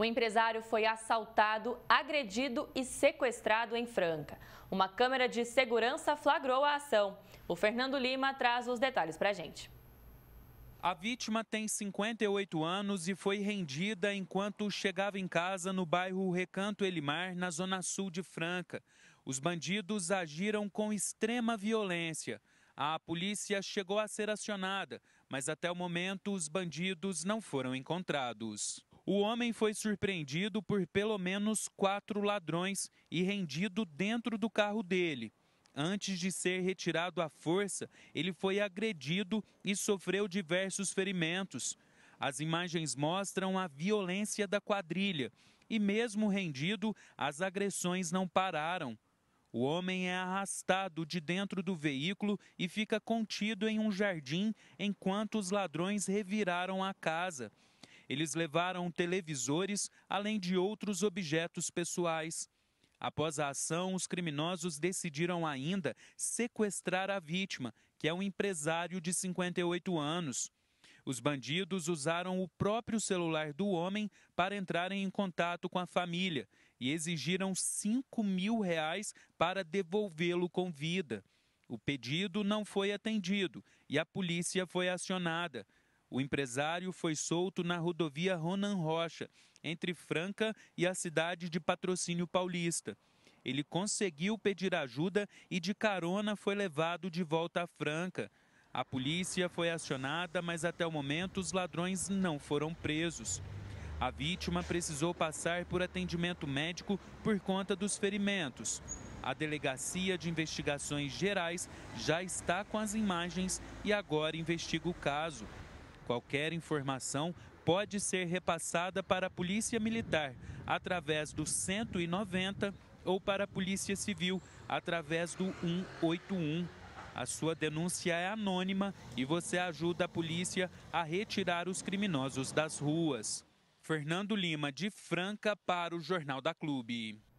O empresário foi assaltado, agredido e sequestrado em Franca. Uma câmera de segurança flagrou a ação. O Fernando Lima traz os detalhes para a gente. A vítima tem 58 anos e foi rendida enquanto chegava em casa no bairro Recanto Elimar, na zona sul de Franca. Os bandidos agiram com extrema violência. A polícia chegou a ser acionada, mas até o momento os bandidos não foram encontrados. O homem foi surpreendido por pelo menos quatro ladrões e rendido dentro do carro dele. Antes de ser retirado à força, ele foi agredido e sofreu diversos ferimentos. As imagens mostram a violência da quadrilha e, mesmo rendido, as agressões não pararam. O homem é arrastado de dentro do veículo e fica contido em um jardim enquanto os ladrões reviraram a casa. Eles levaram televisores, além de outros objetos pessoais. Após a ação, os criminosos decidiram ainda sequestrar a vítima, que é um empresário de 58 anos. Os bandidos usaram o próprio celular do homem para entrarem em contato com a família e exigiram 5 mil reais para devolvê-lo com vida. O pedido não foi atendido e a polícia foi acionada. O empresário foi solto na rodovia Ronan Rocha, entre Franca e a cidade de Patrocínio Paulista. Ele conseguiu pedir ajuda e de carona foi levado de volta a Franca. A polícia foi acionada, mas até o momento os ladrões não foram presos. A vítima precisou passar por atendimento médico por conta dos ferimentos. A Delegacia de Investigações Gerais já está com as imagens e agora investiga o caso. Qualquer informação pode ser repassada para a Polícia Militar através do 190 ou para a Polícia Civil através do 181. A sua denúncia é anônima e você ajuda a polícia a retirar os criminosos das ruas. Fernando Lima, de Franca, para o Jornal da Clube.